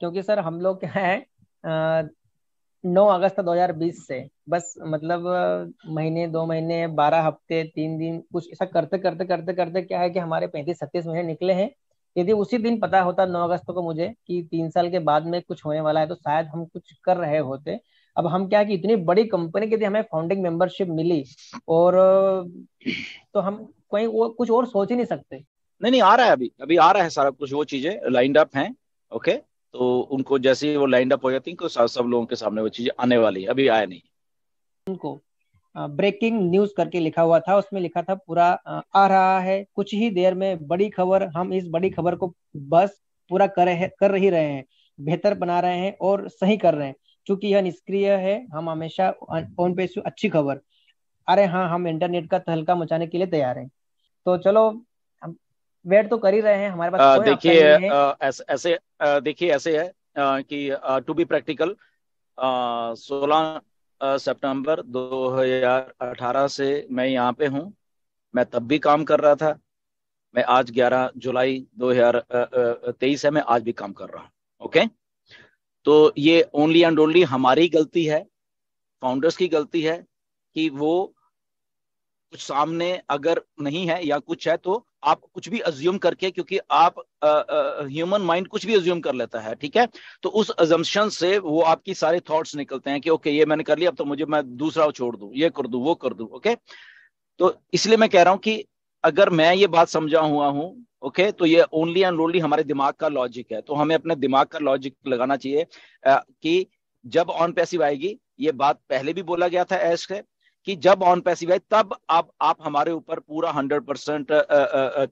क्योंकि सर हम लोग क्या है नौ अगस्त 2020 से बस मतलब महीने दो महीने बारह हफ्ते तीन दिन कुछ ऐसा करते करते करते करते क्या है कि हमारे पैंतीस छत्तीस महीने निकले हैं यदि उसी दिन पता होता नौ अगस्त को मुझे कि तीन साल के बाद में कुछ होने वाला है तो शायद हम कुछ कर रहे होते अब हम क्या कि इतनी बड़ी कंपनी के हमें फाउंडिंग मेंबरशिप मिली और तो हम कहीं वो कुछ और सोच ही नहीं सकते नहीं नहीं आ रहा है अभी अभी आ रहा है सारा कुछ वो चीजें लाइंड अप हैं ओके तो उनको जैसे ही वो लाइन अप हो जाती है तो सब लोगों के सामने वो चीजें आने वाली है अभी आया नहीं उनको ब्रेकिंग न्यूज करके लिखा हुआ था उसमें लिखा था पूरा आ रहा है कुछ ही देर में बड़ी खबर हम इस बड़ी खबर को बस पूरा कर रहे कर ही रहे हैं बेहतर बना रहे हैं और सही कर रहे हैं क्योंकि यह निष्क्रिय है हम हमेशा ऑन पे अच्छी खबर अरे हाँ हम इंटरनेट का तहलका मचाने के लिए तैयार हैं तो चलो वेट तो कर ही रहे हैं हमारे पास देखिए ऐसे देखिए ऐसे है कि टू बी प्रैक्टिकल सोलह सितंबर 2018 से मैं यहाँ पे हूँ मैं तब भी काम कर रहा था मैं आज 11 जुलाई 2023 है मैं आज भी काम कर रहा हूँ ओके तो ये ओनली एंड ओनली हमारी गलती है फाउंडर्स की गलती है कि वो कुछ सामने अगर नहीं है या कुछ है तो आप कुछ भी अज्यूम करके क्योंकि आप ह्यूमन माइंड कुछ भी अज्यूम कर लेता है ठीक है तो उस अजम्पन से वो आपकी सारे थॉट्स निकलते हैं कि ओके ये मैंने कर लिया अब तो मुझे मैं दूसरा छोड़ दू ये कर दू वो कर दू ओके तो इसलिए मैं कह रहा हूं कि अगर मैं ये बात समझा हुआ हूं ओके okay, तो ये ओनली एंड ओनली हमारे दिमाग का लॉजिक है तो हमें अपने दिमाग का लॉजिक लगाना चाहिए कि जब ऑन पैसिव आएगी ये बात पहले भी बोला गया था एस के कि जब ऑन पैसिव है तब आप आप हमारे ऊपर पूरा हंड्रेड परसेंट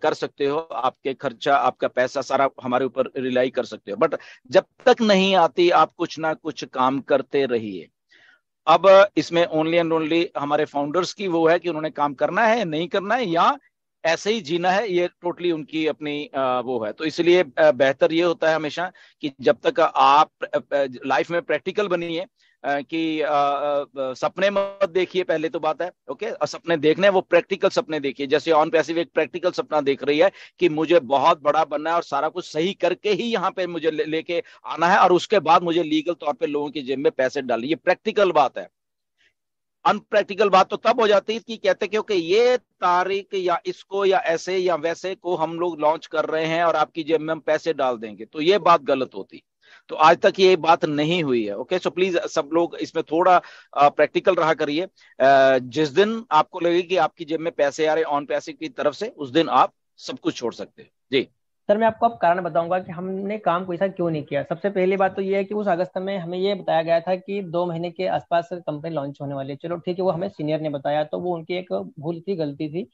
कर सकते हो आपके खर्चा आपका पैसा सारा हमारे ऊपर रिलाई कर सकते हो बट जब तक नहीं आती आप कुछ ना कुछ काम करते रहिए अब इसमें ओनली एंड ओनली हमारे फाउंडर्स की वो है कि उन्होंने काम करना है नहीं करना है या ऐसे ही जीना है ये टोटली उनकी अपनी वो है तो इसलिए बेहतर ये होता है हमेशा कि जब तक आप लाइफ में प्रैक्टिकल बनिए कि सपने मत देखिए पहले तो बात है ओके और सपने देखने वो प्रैक्टिकल सपने देखिए जैसे ऑन पैसिव एक प्रैक्टिकल सपना देख रही है कि मुझे बहुत बड़ा बनना है और सारा कुछ सही करके ही यहाँ पे मुझे लेके ले आना है और उसके बाद मुझे लीगल तौर पे लोगों की जेब में पैसे डालने ये प्रैक्टिकल बात है अनप्रैक्टिकल बात तो तब हो जाती है कि कहते क्योंकि ये तारीख या इसको या ऐसे या वैसे को हम लोग लॉन्च कर रहे हैं और आपकी जेब में हम पैसे डाल देंगे तो ये बात गलत होती तो आज तक ये बात नहीं हुई है ओके सो प्लीज सब लोग इसमें थोड़ा प्रैक्टिकल रहा करिए जिस दिन आपको लगे कि आपकी जेब में पैसे आ रहे ऑन पैसे की तरफ से उस दिन आप सब कुछ छोड़ सकते हैं जी सर मैं आपको अब कारण बताऊंगा कि हमने काम को ऐसा क्यों नहीं किया सबसे पहली बात तो ये है कि उस अगस्त में हमें ये बताया गया था कि दो महीने के आसपास कंपनी लॉन्च होने वाली है चलो ठीक है वो हमें सीनियर ने बताया तो वो उनकी एक भूल थी गलती थी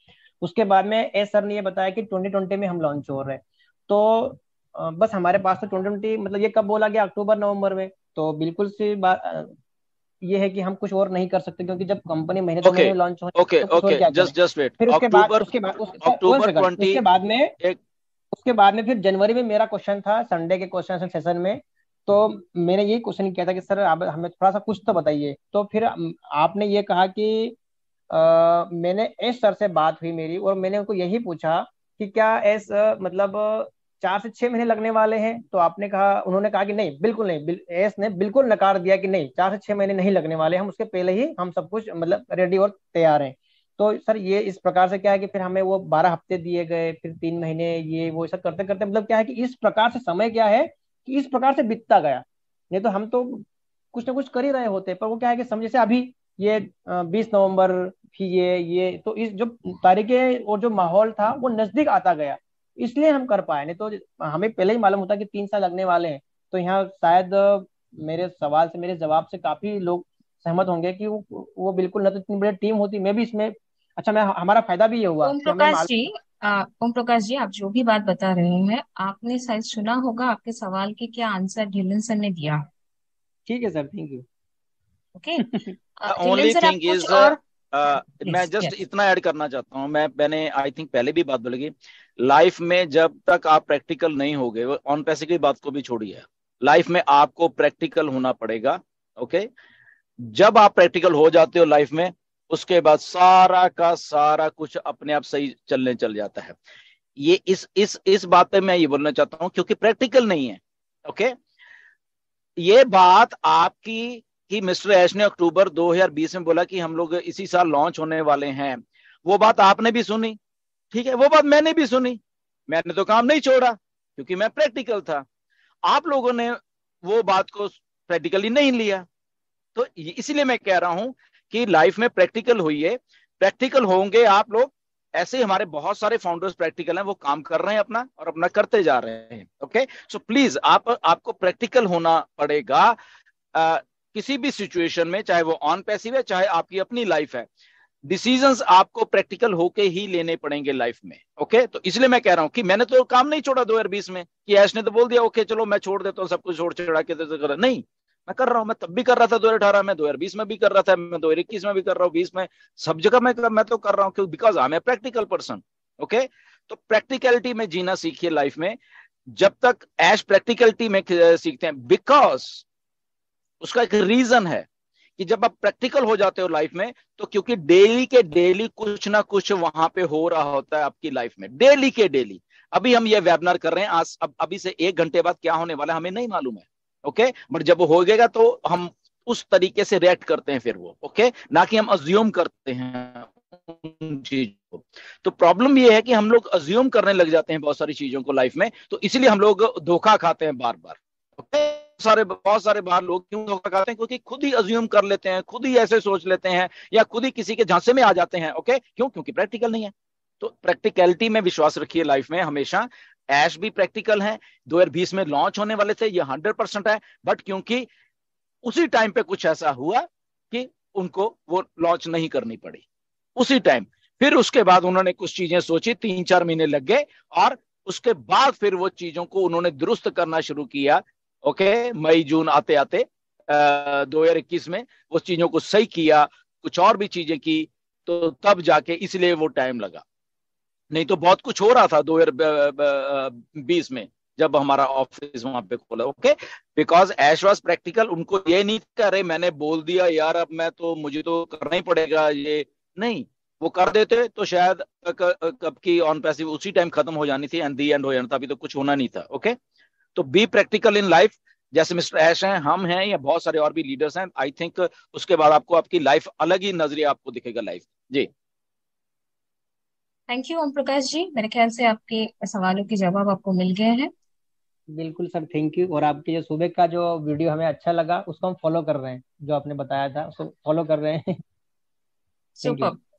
उसके बाद में ए सर ने ये बताया कि ट्वेंटी में हम लॉन्च हो रहे हैं तो बस हमारे पास तो ट्वेंटी ट्वेंटी मतलब ये कब बोला गया अक्टूबर नवंबर में तो बिल्कुल सी बात ये है कि हम कुछ और नहीं कर सकते क्योंकि जब कंपनी महीने okay, तो लॉन्च हो okay okay just just wait फिर उसके बाद उसके बाद अक्टूबर उसके बाद में एक... उसके बाद में फिर जनवरी में मेरा क्वेश्चन था संडे के क्वेश्चन सेशन में तो हम्म। मैंने यही क्वेश्चन किया था कि सर आप हमें थोड़ा सा कुछ तो बताइए तो फिर आपने ये कहा कि मैंने एस सर से बात हुई मेरी और मैंने उनको यही पूछा कि क्या एस मतलब चार से छह महीने लगने वाले हैं तो आपने कहा उन्होंने कहा कि नहीं बिल्कुल नहीं बिल, एस ने बिल्कुल नकार दिया कि नहीं चार से छह महीने नहीं लगने वाले हम उसके पहले ही हम सब कुछ मतलब रेडी और तैयार हैं तो सर ये इस प्रकार से क्या है कि फिर हमें वो बारह हफ्ते दिए गए फिर तीन महीने ये वो सब करते करते मतलब क्या है कि इस प्रकार से समय क्या है कि इस प्रकार से बीतता गया नहीं तो हम तो कुछ ना कुछ कर ही रहे होते पर वो क्या है कि समझे से अभी ये बीस नवम्बर ये ये तो इस जो तारीखें और जो माहौल था वो नजदीक आता गया इसलिए हम कर पाए नहीं तो हमें पहले ही मालूम होता कि तीन साल लगने वाले हैं तो यहाँ शायद मेरे सवाल से मेरे जवाब से काफी लोग सहमत होंगे कि वो वो बिल्कुल न तो इतनी बड़ी टीम होती मैं भी इसमें अच्छा मैं हमारा फायदा भी ये हुआ ओम प्रकाश जी ओम प्रकाश जी आप जो भी बात बता रहे हैं आपने शायद सुना होगा आपके सवाल के क्या आंसर ढिलन सर ने दिया ठीक है sir thank you okay only thing is मैं जस्ट इतना ऐड करना चाहता हूँ मैं मैंने आई थिंक पहले भी बात बोलेगी लाइफ में जब तक आप प्रैक्टिकल नहीं हो गए ऑन पैसे की बात को भी छोड़िए लाइफ में आपको प्रैक्टिकल होना पड़ेगा ओके जब आप प्रैक्टिकल हो जाते हो लाइफ में उसके बाद सारा का सारा कुछ अपने आप सही चलने चल जाता है ये इस इस इस बात पे मैं ये बोलना चाहता हूं क्योंकि प्रैक्टिकल नहीं है ओके ये बात आपकी कि मिस्टर एश ने अक्टूबर 2020 में बोला कि हम लोग इसी साल लॉन्च होने वाले हैं वो बात आपने भी सुनी ठीक है वो बात मैंने भी सुनी मैंने तो काम नहीं छोड़ा क्योंकि मैं प्रैक्टिकल था आप लोगों ने वो बात को प्रैक्टिकली नहीं लिया तो इसलिए मैं कह रहा हूं कि लाइफ में प्रैक्टिकल होइए प्रैक्टिकल होंगे आप लोग ऐसे ही हमारे बहुत सारे फाउंडर्स प्रैक्टिकल हैं वो काम कर रहे हैं अपना और अपना करते जा रहे हैं ओके सो प्लीज आप आपको प्रैक्टिकल होना पड़ेगा आ, किसी भी सिचुएशन में चाहे वो ऑन पैसिव है चाहे आपकी अपनी लाइफ है डिसीजंस आपको प्रैक्टिकल होके ही लेने पड़ेंगे लाइफ में ओके तो इसलिए मैं कह रहा हूं कि मैंने तो काम नहीं छोड़ा बीस में कि ऐश ने तो बोल दिया ओके चलो मैं छोड़ देता हूँ सब कुछ छोड़ छोड़ा के तो नहीं मैं कर रहा हूं मैं तब भी कर रहा था दो हजार में दो में भी कर रहा था मैं दो में भी कर रहा हूँ बीस में सब जगह मैं मैं तो कर रहा हूँ because I am a practical person okay तो प्रैक्टिकलिटी में जीना सीखिए लाइफ में जब तक एश प्रैक्टिकलिटी में सीखते हैं बिकॉज उसका एक रीजन है कि जब आप प्रैक्टिकल हो जाते हो लाइफ में तो क्योंकि डेली के डेली कुछ ना कुछ वहां पे हो रहा होता है आपकी लाइफ में डेली के डेली अभी हम ये वेबिनार कर रहे हैं आज अब अभी से एक घंटे बाद क्या होने वाला है हमें नहीं मालूम है ओके बट जब हो गएगा तो हम उस तरीके से रिएक्ट करते हैं फिर वो ओके ना कि हम अज्यूम करते हैं चीजों तो प्रॉब्लम ये है कि हम लोग अज्यूम करने लग जाते हैं बहुत सारी चीजों को लाइफ में तो इसलिए हम लोग धोखा खाते हैं बार बार सारे बहुत सारे बाहर लोग क्यों धोखा खाते हैं क्योंकि खुद ही अज्यूम कर लेते हैं खुद ही ऐसे सोच लेते हैं या खुद ही किसी के झांसे में आ जाते हैं ओके क्यों क्योंकि प्रैक्टिकल नहीं है तो प्रैक्टिकलिटी में विश्वास रखिए लाइफ में हमेशा ऐश भी प्रैक्टिकल है 2020 में लॉन्च होने वाले थे ये 100 परसेंट है बट क्योंकि उसी टाइम पे कुछ ऐसा हुआ कि उनको वो लॉन्च नहीं करनी पड़ी उसी टाइम फिर उसके बाद उन्होंने कुछ चीजें सोची तीन चार महीने लग गए और उसके बाद फिर वो चीजों को उन्होंने दुरुस्त करना शुरू किया ओके मई जून आते आते दो हजार इक्कीस में उस चीजों को सही किया कुछ और भी चीजें की तो तब जाके इसलिए वो टाइम लगा नहीं तो बहुत कुछ हो रहा था दो हजार बीस में जब हमारा ऑफिस वहां पे खोला okay because Ash was practical उनको ये नहीं कह रहे मैंने बोल दिया यार अब मैं तो मुझे तो करना ही पड़ेगा ये नहीं वो कर देते तो शायद कब की ऑन पैसिव उसी टाइम खत्म हो जानी थी एंड दी एंड हो जाना था अभी तो कुछ होना नहीं था ओके okay? तो बी प्रैक्टिकल इन लाइफ जैसे मिस्टर ऐश हैं हम हैं या बहुत सारे और भी लीडर्स हैं आई थिंक उसके बाद आपको आपकी लाइफ अलग ही नजरिया आपको दिखेगा life ji thank you Om Prakash ji मेरे ख्याल से आपके सवालों के जवाब आपको मिल गए हैं बिल्कुल सर थैंक यू और आपके जो सुबह का जो वीडियो हमें अच्छा लगा उसको हम फॉलो कर रहे हैं जो आपने बताया था उसको फॉलो कर रहे हैं सुपर